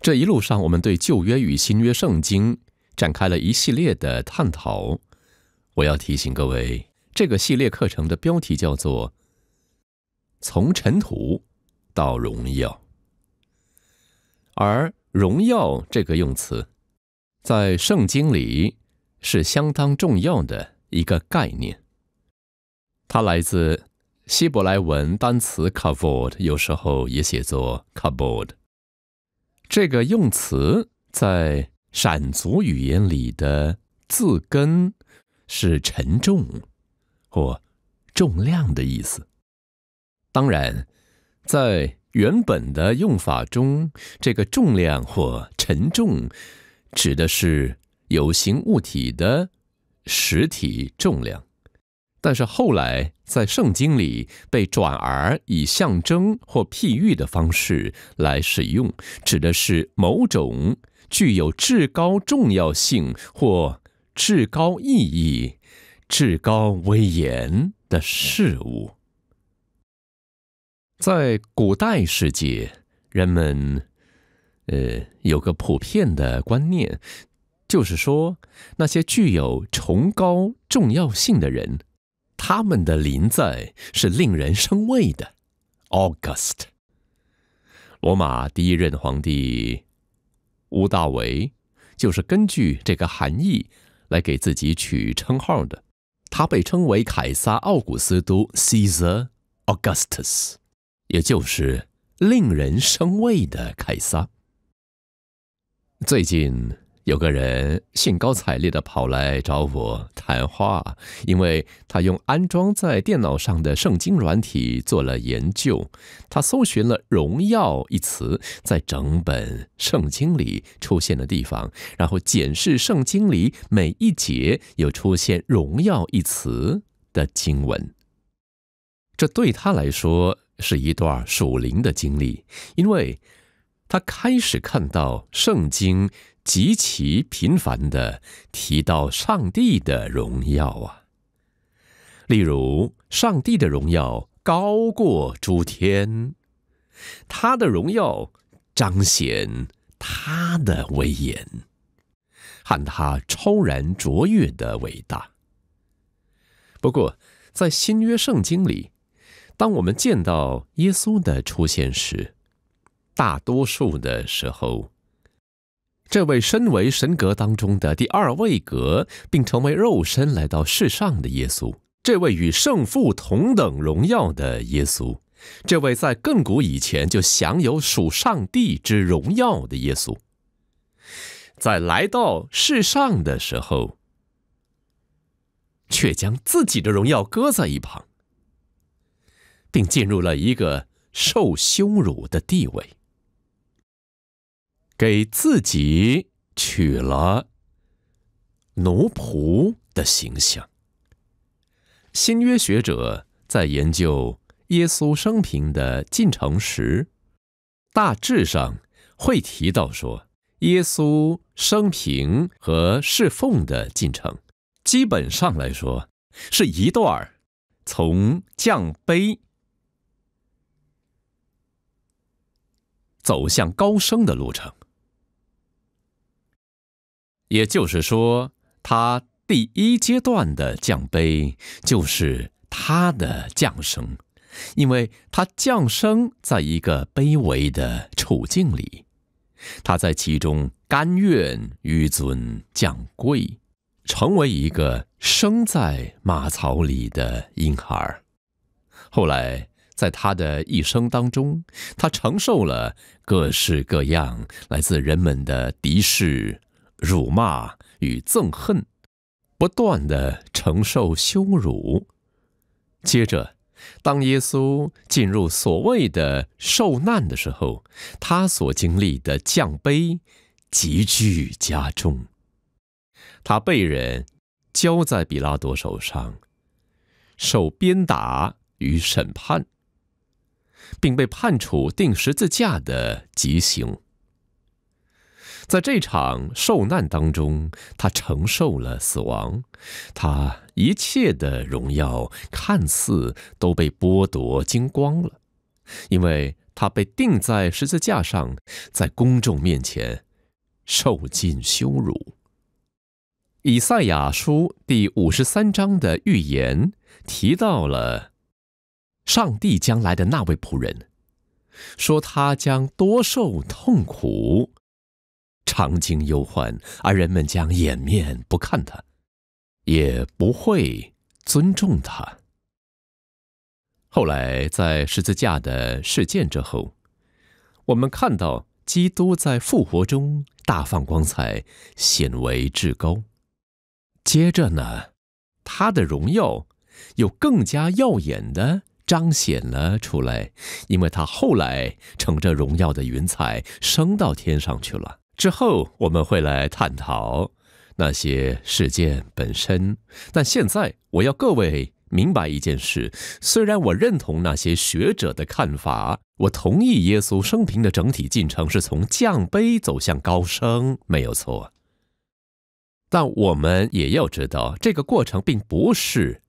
这一路上，我们对旧约与新约圣经展开了一系列的探讨。我要提醒各位，这个系列课程的标题叫做“从尘土到荣耀”。而“荣耀”这个用词，在圣经里是相当重要的一个概念。它来自希伯来文单词 “kavod”，有时候也写作 “kabod”。这个用词在闪族语言里的字根是“沉重”或“重量”的意思。当然，在原本的用法中，这个“重量”或“沉重”指的是有形物体的实体重量。但是后来，在圣经里被转而以象征或譬喻的方式来使用，指的是某种具有至高重要性、或至高意义、至高威严的事物。在古代世界，人们，呃，有个普遍的观念，就是说那些具有崇高重要性的人。他们的临在是令人生畏的，August。罗马第一任皇帝屋大维就是根据这个含义来给自己取称号的，他被称为凯撒奥古斯都 （Caesar Augustus），也就是令人生畏的凯撒。最近。有个人兴高采烈地跑来找我谈话，因为他用安装在电脑上的圣经软体做了研究。他搜寻了“荣耀”一词在整本圣经里出现的地方，然后检视圣经里每一节有出现“荣耀”一词的经文。这对他来说是一段属灵的经历，因为他开始看到圣经。极其频繁的提到上帝的荣耀啊，例如，上帝的荣耀高过诸天，他的荣耀彰显他的威严和他超然卓越的伟大。不过，在新约圣经里，当我们见到耶稣的出现时，大多数的时候。这位身为神格当中的第二位格，并成为肉身来到世上的耶稣，这位与圣父同等荣耀的耶稣，这位在亘古以前就享有属上帝之荣耀的耶稣，在来到世上的时候，却将自己的荣耀搁在一旁，并进入了一个受羞辱的地位。给自己取了奴仆的形象。新约学者在研究耶稣生平的进程时，大致上会提到说，耶稣生平和侍奉的进程，基本上来说，是一段从降卑走向高升的路程。也就是说，他第一阶段的降卑就是他的降生，因为他降生在一个卑微的处境里，他在其中甘愿与尊降贵，成为一个生在马槽里的婴儿。后来，在他的一生当中，他承受了各式各样来自人们的敌视。辱骂与憎恨，不断的承受羞辱。接着，当耶稣进入所谓的受难的时候，他所经历的降卑急剧加重。他被人交在比拉多手上，受鞭打与审判，并被判处钉十字架的极刑。在这场受难当中，他承受了死亡，他一切的荣耀看似都被剥夺精光了，因为他被钉在十字架上，在公众面前受尽羞辱。以赛亚书第五十三章的预言提到了上帝将来的那位仆人，说他将多受痛苦。长经忧患，而人们将掩面不看他，也不会尊重他。后来，在十字架的事件之后，我们看到基督在复活中大放光彩，显为至高。接着呢，他的荣耀又更加耀眼的彰显了出来，因为他后来乘着荣耀的云彩升到天上去了。之后我们会来探讨那些事件本身，但现在我要各位明白一件事：虽然我认同那些学者的看法，我同意耶稣生平的整体进程是从降卑走向高升，没有错。但我们也要知道，这个过程并不是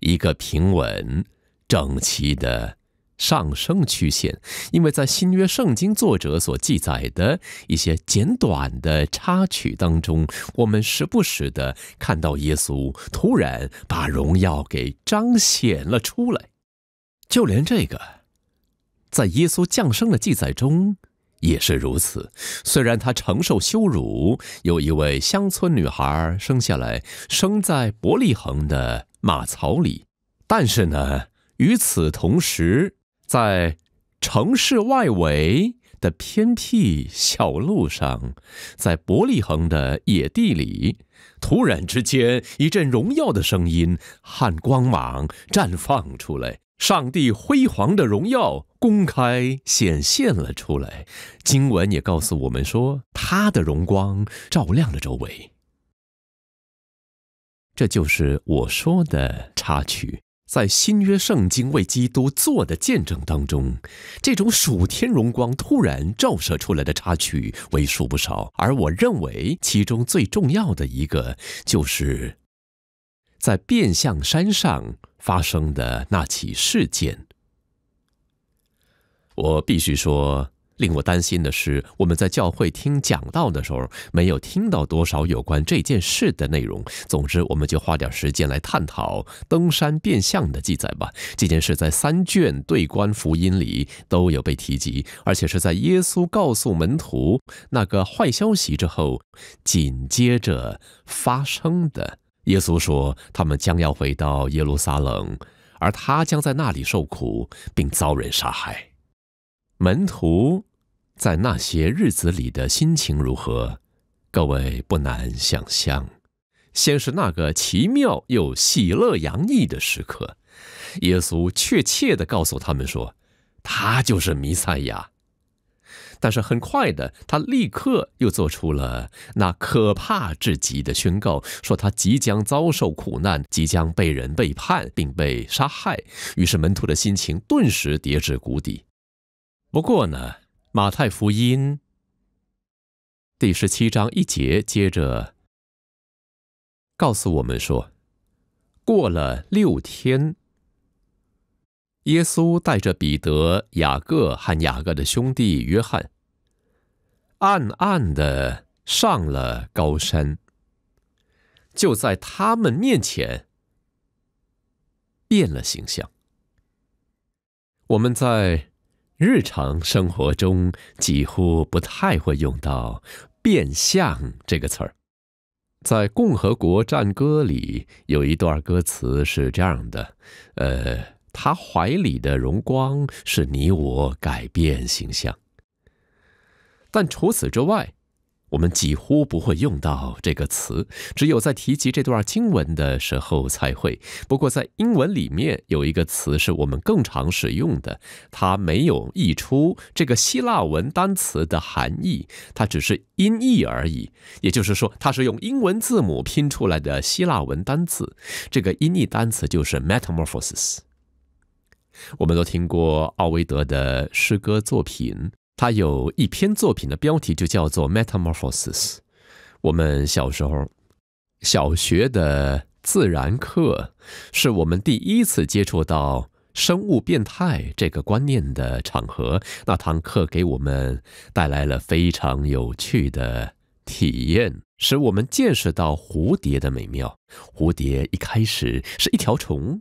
一个平稳、整齐的。上升曲线，因为在新约圣经作者所记载的一些简短的插曲当中，我们时不时地看到耶稣突然把荣耀给彰显了出来。就连这个，在耶稣降生的记载中也是如此。虽然他承受羞辱，有一位乡村女孩生下来，生在伯利恒的马槽里，但是呢，与此同时。在城市外围的偏僻小路上，在伯利恒的野地里，突然之间，一阵荣耀的声音和光芒绽放出来，上帝辉煌的荣耀公开显现了出来。经文也告诉我们说，他的荣光照亮了周围。这就是我说的插曲。在新约圣经为基督做的见证当中，这种属天荣光突然照射出来的插曲为数不少。而我认为其中最重要的一个，就是在变相山上发生的那起事件。我必须说。令我担心的是，我们在教会听讲道的时候，没有听到多少有关这件事的内容。总之，我们就花点时间来探讨登山变相的记载吧。这件事在三卷对观福音里都有被提及，而且是在耶稣告诉门徒那个坏消息之后紧接着发生的。耶稣说，他们将要回到耶路撒冷，而他将在那里受苦并遭人杀害。门徒。在那些日子里的心情如何？各位不难想象，先是那个奇妙又喜乐洋溢的时刻，耶稣确切地告诉他们说，他就是弥赛亚。但是很快的，他立刻又做出了那可怕至极的宣告，说他即将遭受苦难，即将被人背叛并被杀害。于是门徒的心情顿时跌至谷底。不过呢。马太福音第十七章一节接着告诉我们说：“过了六天，耶稣带着彼得、雅各和雅各的兄弟约翰，暗暗的上了高山，就在他们面前变了形象。”我们在。日常生活中几乎不太会用到“变相”这个词儿。在《共和国战歌》里有一段歌词是这样的：“呃，他怀里的荣光是你我改变形象。”但除此之外，我们几乎不会用到这个词，只有在提及这段经文的时候才会。不过，在英文里面有一个词是我们更常使用的，它没有溢出这个希腊文单词的含义，它只是音译而已。也就是说，它是用英文字母拼出来的希腊文单词。这个音译单词就是 “metamorphosis”。我们都听过奥维德的诗歌作品。他有一篇作品的标题就叫做《Metamorphosis》。我们小时候小学的自然课，是我们第一次接触到生物变态这个观念的场合。那堂课给我们带来了非常有趣的体验，使我们见识到蝴蝶的美妙。蝴蝶一开始是一条虫，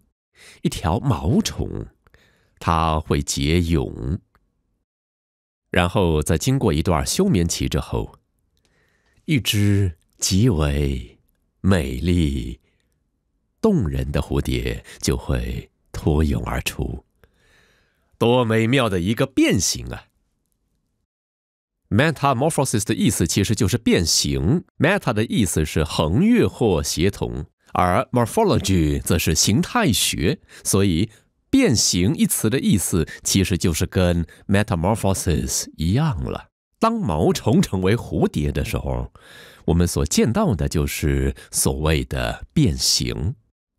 一条毛虫，它会结蛹。然后在经过一段休眠期之后，一只极为美丽、动人的蝴蝶就会脱蛹而出。多美妙的一个变形啊！Metamorphosis 的意思其实就是变形。Meta 的意思是横越或协同，而 morphology 则是形态学，所以。变形一词的意思其实就是跟 metamorphosis 一样了。当毛虫成为蝴蝶的时候，我们所见到的就是所谓的变形。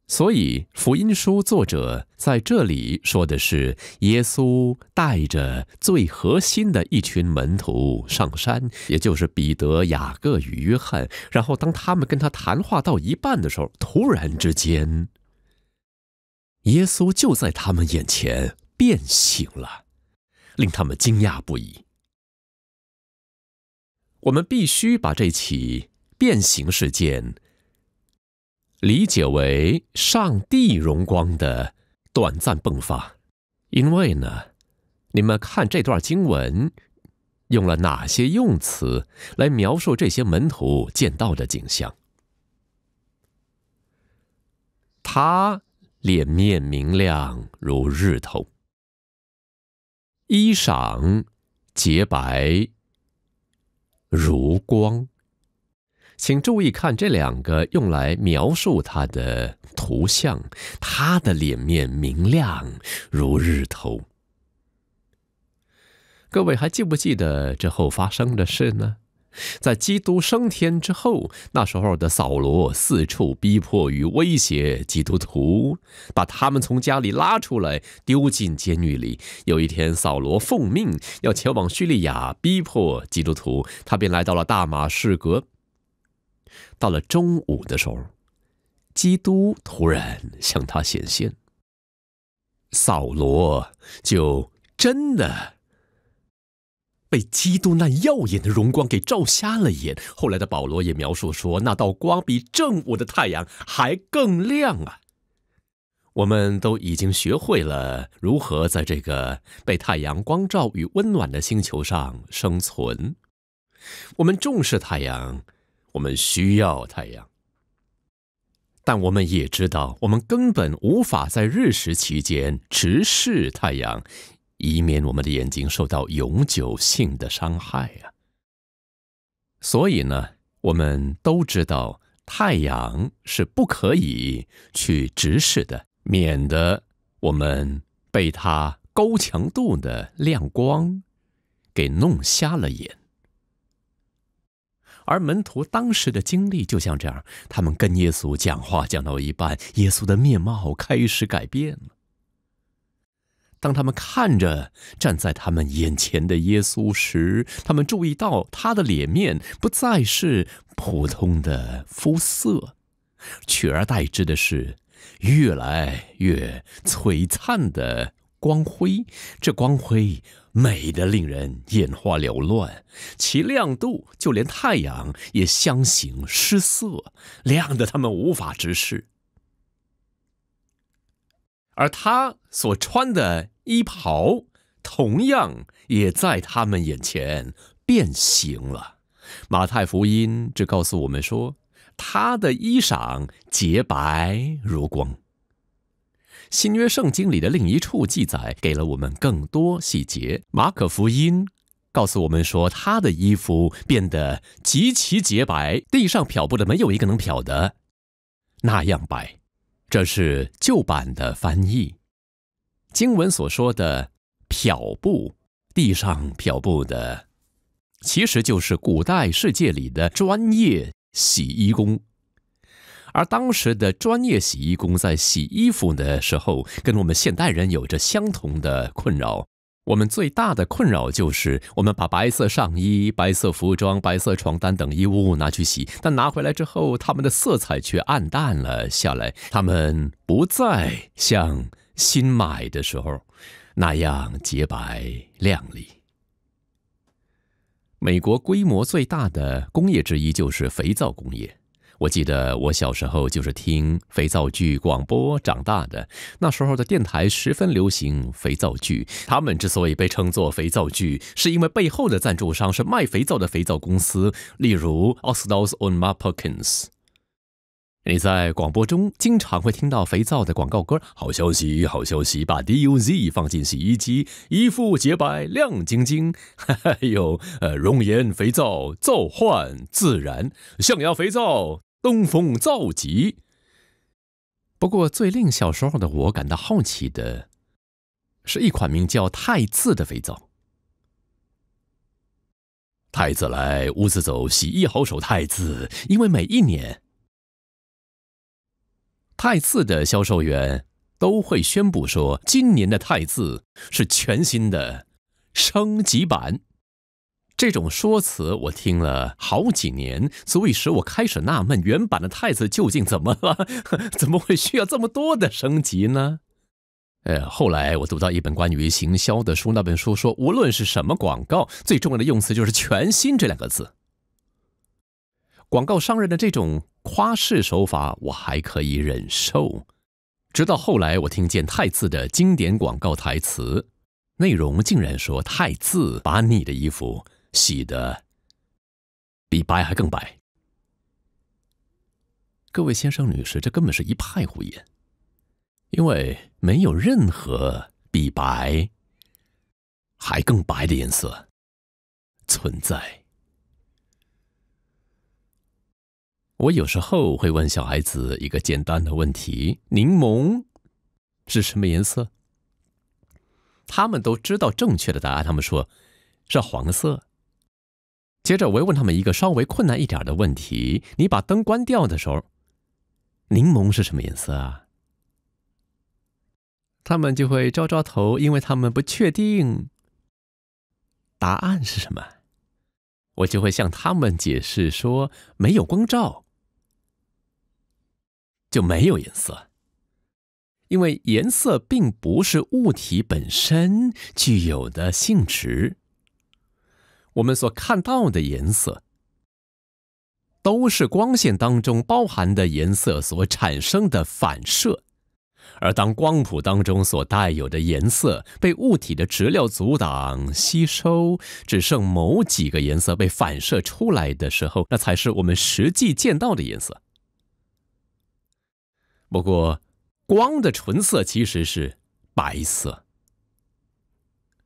所以福音书作者在这里说的是，耶稣带着最核心的一群门徒上山，也就是彼得、雅各与约翰。然后当他们跟他谈话到一半的时候，突然之间。耶稣就在他们眼前变形了，令他们惊讶不已。我们必须把这起变形事件理解为上帝荣光的短暂迸发，因为呢，你们看这段经文用了哪些用词来描述这些门徒见到的景象？他。脸面明亮如日头，衣裳洁白如光。请注意看这两个用来描述他的图像。他的脸面明亮如日头。各位还记不记得之后发生的事呢？在基督升天之后，那时候的扫罗四处逼迫与威胁基督徒，把他们从家里拉出来，丢进监狱里。有一天，扫罗奉命要前往叙利亚逼迫基督徒，他便来到了大马士革。到了中午的时候，基督突然向他显现，扫罗就真的。被基督那耀眼的荣光给照瞎了眼。后来的保罗也描述说，那道光比正午的太阳还更亮啊！我们都已经学会了如何在这个被太阳光照与温暖的星球上生存。我们重视太阳，我们需要太阳，但我们也知道，我们根本无法在日食期间直视太阳。以免我们的眼睛受到永久性的伤害啊。所以呢，我们都知道太阳是不可以去直视的，免得我们被它高强度的亮光给弄瞎了眼。而门徒当时的经历就像这样，他们跟耶稣讲话讲到一半，耶稣的面貌开始改变了。当他们看着站在他们眼前的耶稣时，他们注意到他的脸面不再是普通的肤色，取而代之的是越来越璀璨的光辉。这光辉美得令人眼花缭乱，其亮度就连太阳也相形失色，亮得他们无法直视。而他所穿的衣袍，同样也在他们眼前变形了。马太福音只告诉我们说，他的衣裳洁白如光。新约圣经里的另一处记载给了我们更多细节。马可福音告诉我们说，他的衣服变得极其洁白，地上漂布的没有一个能漂的那样白。这是旧版的翻译，经文所说的“漂布”，地上漂布的，其实就是古代世界里的专业洗衣工。而当时的专业洗衣工在洗衣服的时候，跟我们现代人有着相同的困扰。我们最大的困扰就是，我们把白色上衣、白色服装、白色床单等衣物拿去洗，但拿回来之后，它们的色彩却暗淡了下来，它们不再像新买的时候那样洁白亮丽。美国规模最大的工业之一就是肥皂工业。我记得我小时候就是听肥皂剧广播长大的。那时候的电台十分流行肥皂剧。他们之所以被称作肥皂剧，是因为背后的赞助商是卖肥皂的肥皂公司，例如 o s t o a l s o n Map Perkins。你在广播中经常会听到肥皂的广告歌：好消息，好消息，把 D U Z 放进洗衣机，衣服洁白亮晶晶。还有呃，熔岩肥皂，召唤自然象牙肥皂。登峰造极。不过，最令小时候的我感到好奇的，是一款名叫“太子”的肥皂。太子来，屋子走，洗衣好手太子。因为每一年，太子的销售员都会宣布说，今年的太字是全新的升级版。这种说辞我听了好几年，足以使我开始纳闷：原版的太子究竟怎么了？怎么会需要这么多的升级呢？呃，后来我读到一本关于行销的书，那本书说，无论是什么广告，最重要的用词就是“全新”这两个字。广告商人的这种夸饰手法，我还可以忍受。直到后来，我听见太子的经典广告台词，内容竟然说：“太子把你的衣服。”洗的比白还更白。各位先生女士，这根本是一派胡言，因为没有任何比白还更白的颜色存在。我有时候会问小孩子一个简单的问题：柠檬是什么颜色？他们都知道正确的答案，他们说是黄色。接着，我又问他们一个稍微困难一点的问题：你把灯关掉的时候，柠檬是什么颜色啊？他们就会招招头，因为他们不确定答案是什么。我就会向他们解释说，没有光照就没有颜色，因为颜色并不是物体本身具有的性质。我们所看到的颜色，都是光线当中包含的颜色所产生的反射。而当光谱当中所带有的颜色被物体的质料阻挡、吸收，只剩某几个颜色被反射出来的时候，那才是我们实际见到的颜色。不过，光的纯色其实是白色，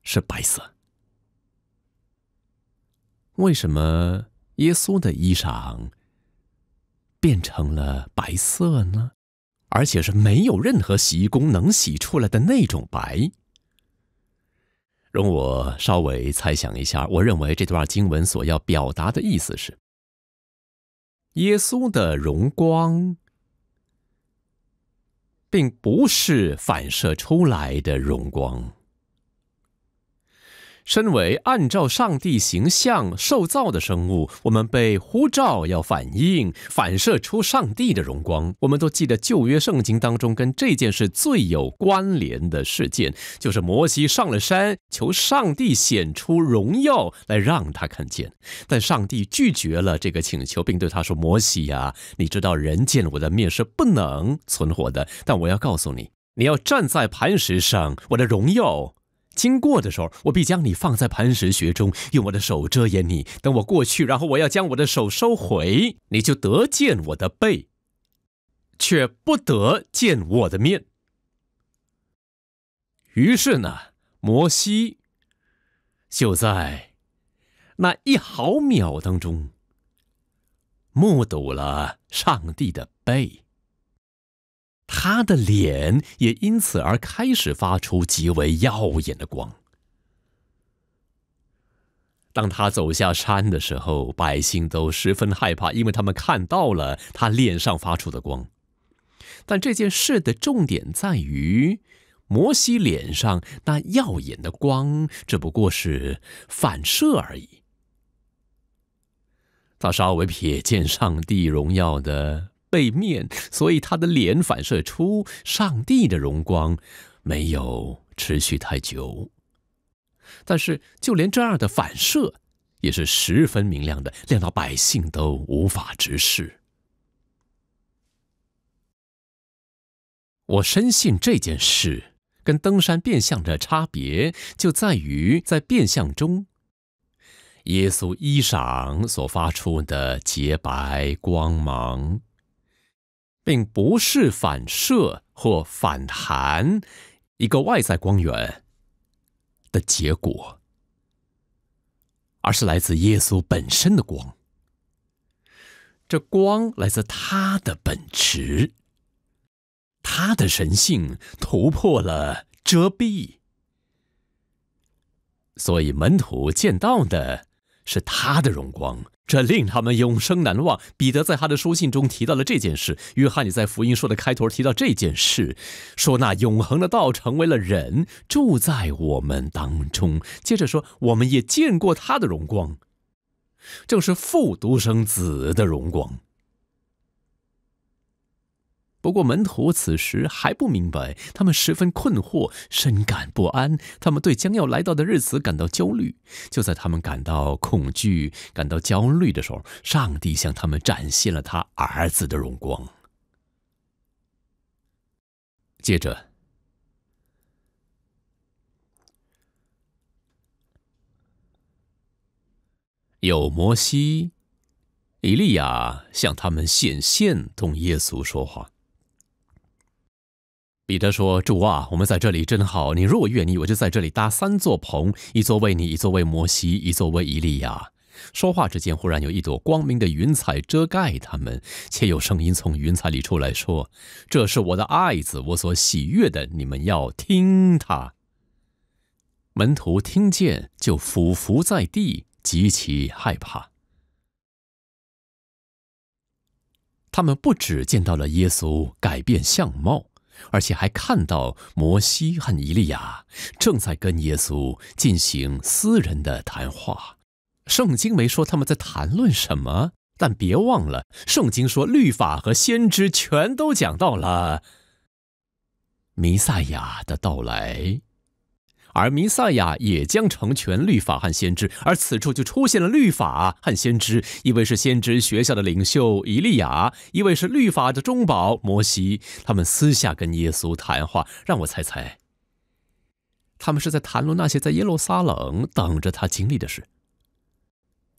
是白色。为什么耶稣的衣裳变成了白色呢？而且是没有任何洗衣功能洗出来的那种白。容我稍微猜想一下，我认为这段经文所要表达的意思是：耶稣的荣光，并不是反射出来的荣光。身为按照上帝形象受造的生物，我们被呼召要反映、反射出上帝的荣光。我们都记得旧约圣经当中跟这件事最有关联的事件，就是摩西上了山求上帝显出荣耀来让他看见，但上帝拒绝了这个请求，并对他说：“摩西呀，你知道人见我的面是不能存活的，但我要告诉你，你要站在磐石上，我的荣耀。”经过的时候，我必将你放在磐石穴中，用我的手遮掩你。等我过去，然后我要将我的手收回，你就得见我的背，却不得见我的面。于是呢，摩西就在那一毫秒当中目睹了上帝的背。他的脸也因此而开始发出极为耀眼的光。当他走下山的时候，百姓都十分害怕，因为他们看到了他脸上发出的光。但这件事的重点在于，摩西脸上那耀眼的光只不过是反射而已。他稍微瞥见上帝荣耀的。背面，所以他的脸反射出上帝的荣光，没有持续太久。但是，就连这样的反射也是十分明亮的，亮到百姓都无法直视。我深信这件事跟登山变相的差别就在于，在变相中，耶稣衣裳所发出的洁白光芒。并不是反射或反弹一个外在光源的结果，而是来自耶稣本身的光。这光来自他的本质，他的神性突破了遮蔽，所以门徒见到的是他的荣光。这令他们永生难忘。彼得在他的书信中提到了这件事，约翰也在福音书的开头提到这件事，说那永恒的道成为了人，住在我们当中。接着说，我们也见过他的荣光，正是父独生子的荣光。不过，门徒此时还不明白，他们十分困惑，深感不安，他们对将要来到的日子感到焦虑。就在他们感到恐惧、感到焦虑的时候，上帝向他们展现了他儿子的荣光。接着，有摩西、以利亚向他们显现，同耶稣说话。彼得说：“主啊，我们在这里真好。你若愿意，我就在这里搭三座棚，一座为你，一座为摩西，一座为以利亚。”说话之间，忽然有一朵光明的云彩遮盖他们，且有声音从云彩里出来说：“这是我的爱子，我所喜悦的，你们要听他。”门徒听见，就俯伏在地，极其害怕。他们不止见到了耶稣改变相貌。而且还看到摩西和尼利亚正在跟耶稣进行私人的谈话。圣经没说他们在谈论什么，但别忘了，圣经说律法和先知全都讲到了弥赛亚的到来。而弥赛亚也将成全律法和先知，而此处就出现了律法和先知，一位是先知学校的领袖以利亚，一位是律法的中保摩西。他们私下跟耶稣谈话，让我猜猜，他们是在谈论那些在耶路撒冷等着他经历的事。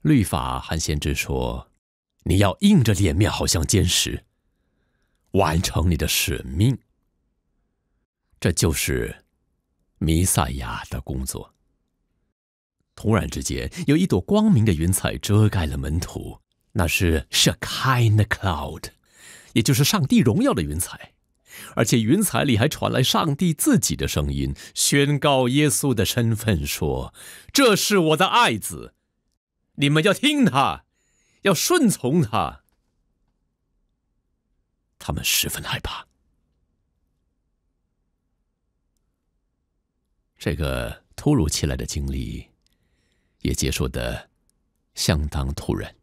律法和先知说：“你要硬着脸面，好像坚持。完成你的使命。”这就是。弥赛亚的工作。突然之间，有一朵光明的云彩遮盖了门徒，那是 s h k i n e cloud，也就是上帝荣耀的云彩，而且云彩里还传来上帝自己的声音，宣告耶稣的身份，说：“这是我的爱子，你们要听他，要顺从他。”他们十分害怕。这个突如其来的经历，也结束的相当突然。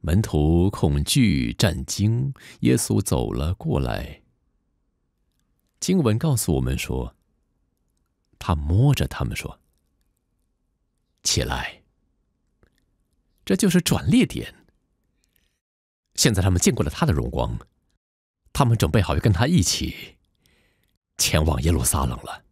门徒恐惧战惊，耶稣走了过来。经文告诉我们说，他摸着他们说：“起来。”这就是转捩点。现在他们见过了他的荣光，他们准备好要跟他一起。前往耶路撒冷了。